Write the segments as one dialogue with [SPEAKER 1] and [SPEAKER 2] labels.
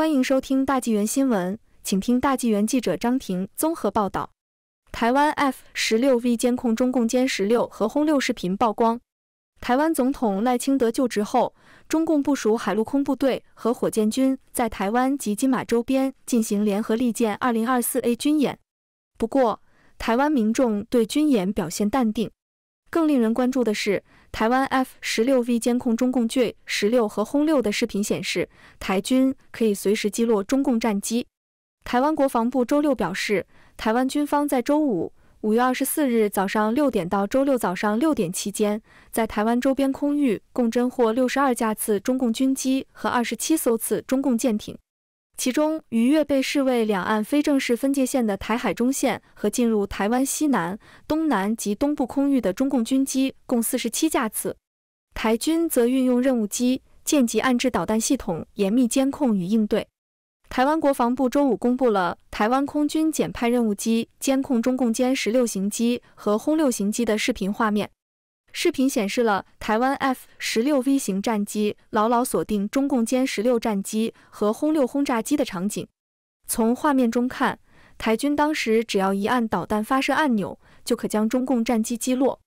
[SPEAKER 1] 欢迎收听大纪元新闻，请听大纪元记者张婷综合报道：台湾 F 十六 V 监控中共歼十六、和轰六视频曝光。台湾总统赖清德就职后，中共部署海陆空部队和火箭军在台湾及金马周边进行联合利剑二零二四 A 军演。不过，台湾民众对军演表现淡定。更令人关注的是，台湾 F 十六 V 监控中共 J 十六和轰六的视频显示，台军可以随时击落中共战机。台湾国防部周六表示，台湾军方在周五五月二十四日早上六点到周六早上六点期间，在台湾周边空域共侦获六十二架次中共军机和二十七艘次中共舰艇。其中，逾越被视为两岸非正式分界线的台海中线和进入台湾西南、东南及东部空域的中共军机共四十七架次，台军则运用任务机、舰级岸制导弹系统严密监控与应对。台湾国防部周五公布了台湾空军减派任务机监控中共歼十六型机和轰六型机的视频画面。视频显示了台湾 F 十六 V 型战机牢牢锁定中共歼十六战机和轰六轰炸机的场景。从画面中看，台军当时只要一按导弹发射按钮，就可将中共战机击落。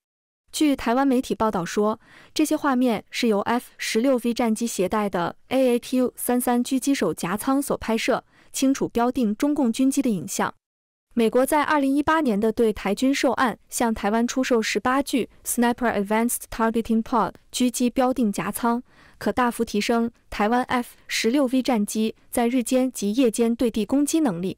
[SPEAKER 1] 据台湾媒体报道说，这些画面是由 F 十六 V 战机携带的 AAQ 三三狙击手夹舱所拍摄，清楚标定中共军机的影像。美国在二零一八年的对台军售案向台湾出售十八具 Sniper Advanced Targeting Pod（ 狙击标定夹舱），可大幅提升台湾 F 十六 V 战机在日间及夜间对地攻击能力。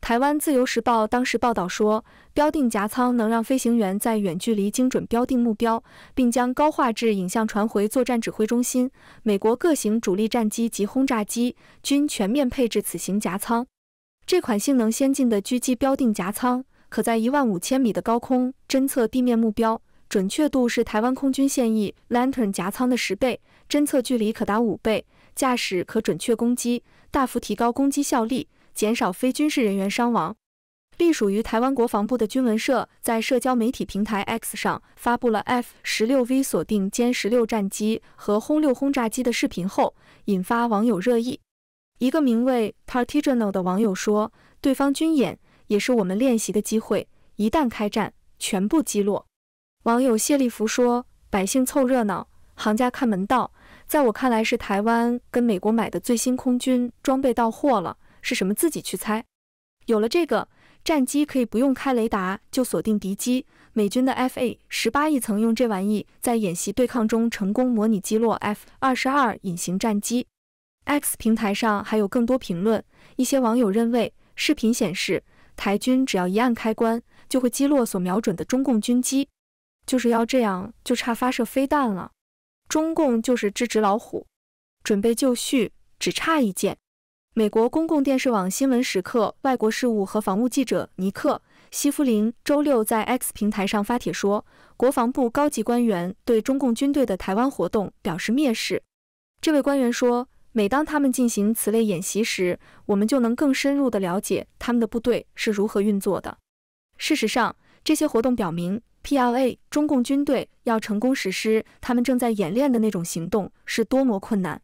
[SPEAKER 1] 台湾《自由时报》当时报道说，标定夹舱能让飞行员在远距离精准标定目标，并将高画质影像传回作战指挥中心。美国各型主力战机及轰炸机均全面配置此型夹舱。这款性能先进的狙击标定夹舱，可在一万五千米的高空侦测地面目标，准确度是台湾空军现役 Lantern 夹舱的十倍，侦测距离可达五倍，驾驶可准确攻击，大幅提高攻击效率，减少非军事人员伤亡。隶属于台湾国防部的军文社在社交媒体平台 X 上发布了 F 十六 V 锁定歼十六战机和轰六轰炸机的视频后，引发网友热议。一个名为 Partigiano 的网友说：“对方军演也是我们练习的机会，一旦开战，全部击落。”网友谢利福说：“百姓凑热闹，行家看门道。在我看来，是台湾跟美国买的最新空军装备到货了，是什么自己去猜。有了这个战机，可以不用开雷达就锁定敌机。美军的 F-18 A 曾用这玩意在演习对抗中成功模拟击落 F-22 隐形战机。” X 平台上还有更多评论，一些网友认为，视频显示台军只要一按开关，就会击落所瞄准的中共军机，就是要这样，就差发射飞弹了。中共就是只纸老虎，准备就绪，只差一箭。美国公共电视网新闻时刻外国事务和防务记者尼克西弗林周六在 X 平台上发帖说，国防部高级官员对中共军队的台湾活动表示蔑视。这位官员说。每当他们进行此类演习时，我们就能更深入地了解他们的部队是如何运作的。事实上，这些活动表明，PLA（ 中共军队）要成功实施他们正在演练的那种行动是多么困难。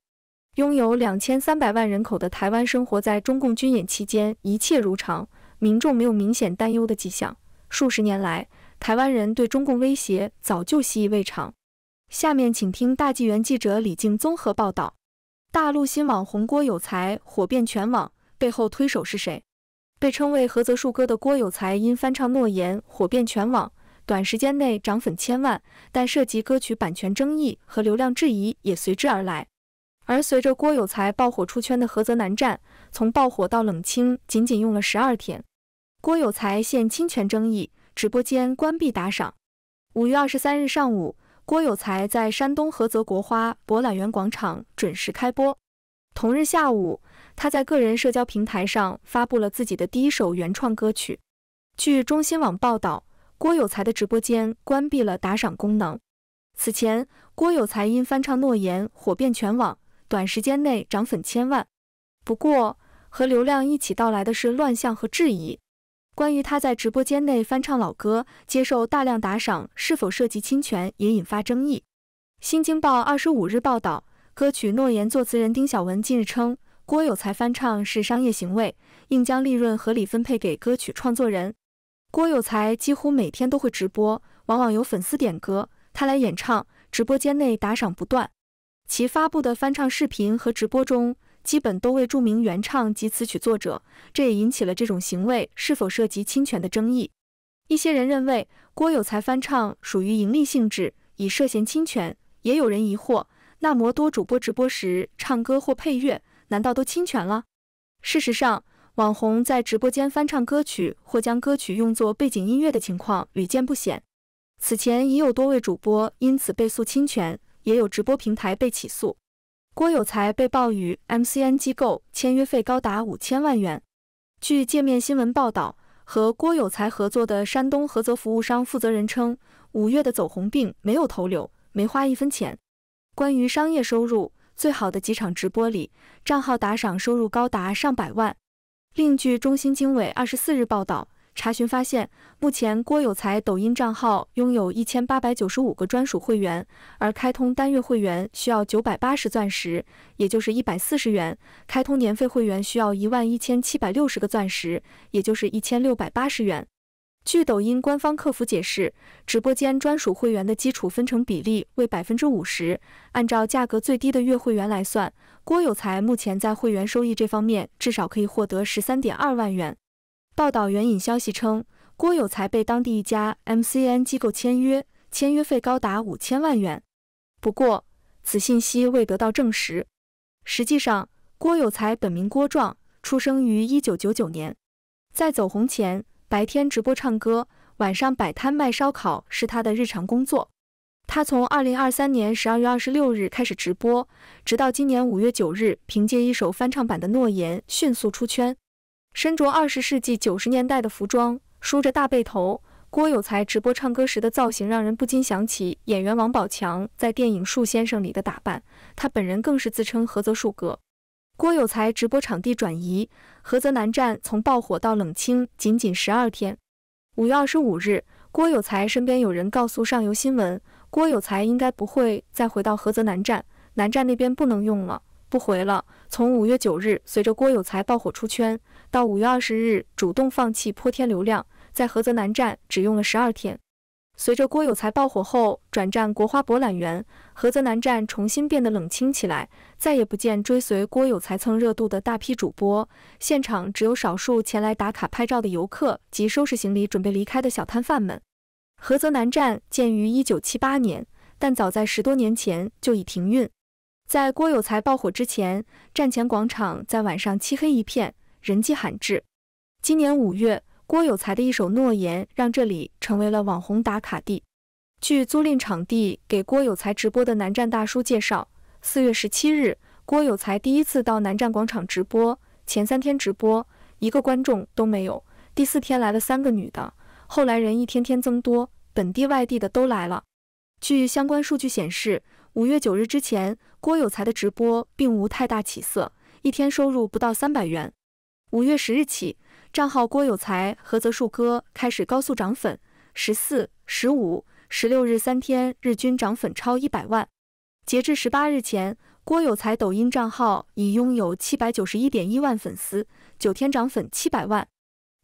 [SPEAKER 1] 拥有两千三百万人口的台湾，生活在中共军演期间一切如常，民众没有明显担忧的迹象。数十年来，台湾人对中共威胁早就习以为常。下面，请听大纪元记者李静综合报道。大陆新网红郭有才火遍全网，背后推手是谁？被称为“菏泽树哥”的郭有才因翻唱《诺言》火遍全网，短时间内涨粉千万，但涉及歌曲版权争议和流量质疑也随之而来。而随着郭有才爆火出圈的《菏泽南站》，从爆火到冷清，仅仅用了十二天。郭有才现侵权争议，直播间关闭打赏。五月二十三日上午。郭有才在山东菏泽国花博览园广场准时开播。同日下午，他在个人社交平台上发布了自己的第一首原创歌曲。据中新网报道，郭有才的直播间关闭了打赏功能。此前，郭有才因翻唱《诺言》火遍全网，短时间内涨粉千万。不过，和流量一起到来的是乱象和质疑。关于他在直播间内翻唱老歌、接受大量打赏是否涉及侵权，也引发争议。新京报二十五日报道，歌曲《诺言》作词人丁晓文近日称，郭有才翻唱是商业行为，应将利润合理分配给歌曲创作人。郭有才几乎每天都会直播，往往有粉丝点歌，他来演唱，直播间内打赏不断。其发布的翻唱视频和直播中。基本都未注明原唱及词曲作者，这也引起了这种行为是否涉及侵权的争议。一些人认为郭有才翻唱属于盈利性质，已涉嫌侵权；也有人疑惑，那么多主播直播时唱歌或配乐，难道都侵权了？事实上，网红在直播间翻唱歌曲或将歌曲用作背景音乐的情况屡见不鲜。此前已有多位主播因此被诉侵权，也有直播平台被起诉。郭有才被曝与 MCN 机构签约费高达五千万元。据界面新闻报道，和郭有才合作的山东菏泽服务商负责人称，五月的走红并没有投流，没花一分钱。关于商业收入，最好的几场直播里，账号打赏收入高达上百万。另据中新经纬二十四日报道。查询发现，目前郭有才抖音账号拥有一千八百九十五个专属会员，而开通单月会员需要九百八十钻石，也就是一百四十元；开通年费会员需要一万一千七百六十个钻石，也就是一千六百八十元。据抖音官方客服解释，直播间专属会员的基础分成比例为百分之五十，按照价格最低的月会员来算，郭有才目前在会员收益这方面至少可以获得十三点二万元。报道援引消息称，郭有才被当地一家 MCN 机构签约，签约费高达五千万元。不过，此信息未得到证实。实际上，郭有才本名郭壮，出生于一九九九年。在走红前，白天直播唱歌，晚上摆摊卖烧烤是他的日常工作。他从二零二三年十二月二十六日开始直播，直到今年五月九日，凭借一首翻唱版的《诺言》迅速出圈。身着二十世纪九十年代的服装，梳着大背头，郭有才直播唱歌时的造型让人不禁想起演员王宝强在电影《树先生》里的打扮。他本人更是自称“菏泽树哥”。郭有才直播场地转移，菏泽南站从爆火到冷清，仅仅十二天。五月二十五日，郭有才身边有人告诉上游新闻，郭有才应该不会再回到菏泽南站，南站那边不能用了。不回了。从五月九日，随着郭有才爆火出圈，到五月二十日主动放弃破天流量，在菏泽南站只用了十二天。随着郭有才爆火后转战国花博览园，菏泽南站重新变得冷清起来，再也不见追随郭有才蹭热度的大批主播。现场只有少数前来打卡拍照的游客及收拾行李准备离开的小摊贩们。菏泽南站建于一九七八年，但早在十多年前就已停运。在郭有才爆火之前，站前广场在晚上漆黑一片，人迹罕至。今年五月，郭有才的一首《诺言》让这里成为了网红打卡地。据租赁场地给郭有才直播的南站大叔介绍，四月十七日，郭有才第一次到南站广场直播，前三天直播一个观众都没有，第四天来了三个女的，后来人一天天增多，本地外地的都来了。据相关数据显示，五月九日之前。郭有才的直播并无太大起色，一天收入不到三百元。五月十日起，账号郭有才菏泽树哥开始高速涨粉，十四、十五、十六日三天日均涨粉超一百万。截至十八日前，郭有才抖音账号已拥有七百九十一点一万粉丝，九天涨粉七百万。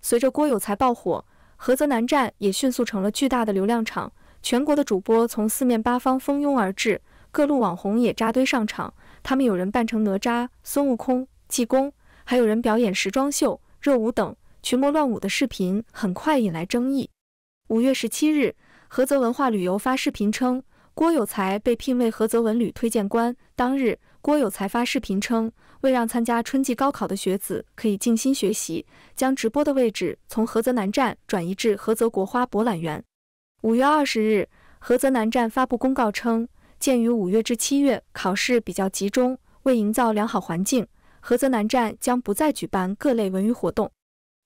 [SPEAKER 1] 随着郭有才爆火，菏泽南站也迅速成了巨大的流量场，全国的主播从四面八方蜂拥而至。各路网红也扎堆上场，他们有人扮成哪吒、孙悟空、济公，还有人表演时装秀、热舞等群魔乱舞的视频，很快引来争议。五月十七日，菏泽文化旅游发视频称，郭有才被聘为菏泽文旅推荐官。当日，郭有才发视频称，为让参加春季高考的学子可以静心学习，将直播的位置从菏泽南站转移至菏泽国花博览园。五月二十日，菏泽南站发布公告称。鉴于五月至七月考试比较集中，为营造良好环境，菏泽南站将不再举办各类文娱活动。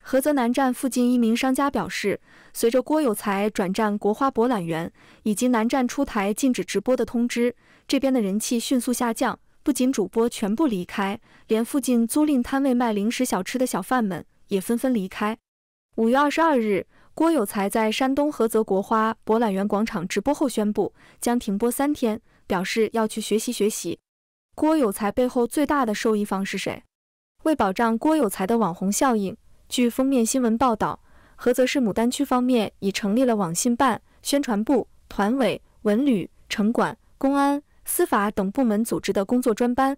[SPEAKER 1] 菏泽南站附近一名商家表示，随着郭有才转战国花博览园，以及南站出台禁止直播的通知，这边的人气迅速下降，不仅主播全部离开，连附近租赁摊位卖零食小吃的小贩们也纷纷离开。五月二十二日。郭有才在山东菏泽国花博览园广场直播后宣布将停播三天，表示要去学习学习。郭有才背后最大的受益方是谁？为保障郭有才的网红效应，据封面新闻报道，菏泽市牡丹区方面已成立了网信办、宣传部、团委、文旅、城管、公安、司法等部门组织的工作专班。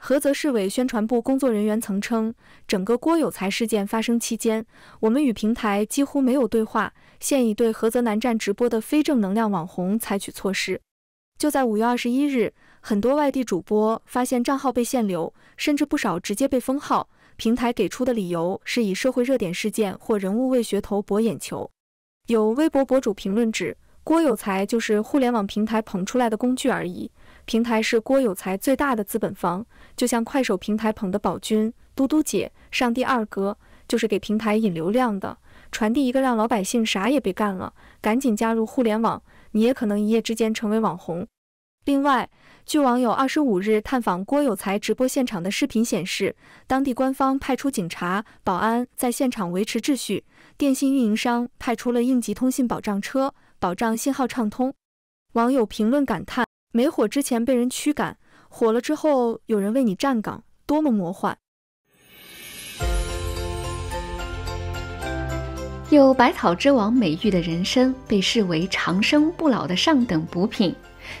[SPEAKER 1] 菏泽市委宣传部工作人员曾称：“整个郭有才事件发生期间，我们与平台几乎没有对话。现已对菏泽南站直播的非正能量网红采取措施。”就在五月二十一日，很多外地主播发现账号被限流，甚至不少直接被封号。平台给出的理由是以社会热点事件或人物为噱头博眼球。有微博博主评论指：“郭有才就是互联网平台捧出来的工具而已。”平台是郭有才最大的资本方，就像快手平台捧的宝君、嘟嘟姐、上帝二哥，就是给平台引流量的，传递一个让老百姓啥也别干了，赶紧加入互联网，你也可能一夜之间成为网红。另外，据网友二十五日探访郭有才直播现场的视频显示，当地官方派出警察、保安在现场维持秩序，电信运营商派出了应急通信保障车，保障信号畅通。网友评论感叹。没火之前被人驱赶，火了之后有人为你站岗，多么魔幻！
[SPEAKER 2] 有百草之王美誉的人参，被视为长生不老的上等补品。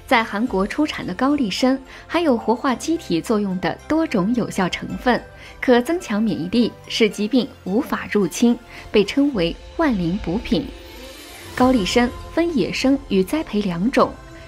[SPEAKER 2] 在韩国出产的高丽参，含有活化机体作用的多种有效成分，可增强免疫力，使疾病无法入侵，被称为万灵补品。高丽参分野生与栽培两种。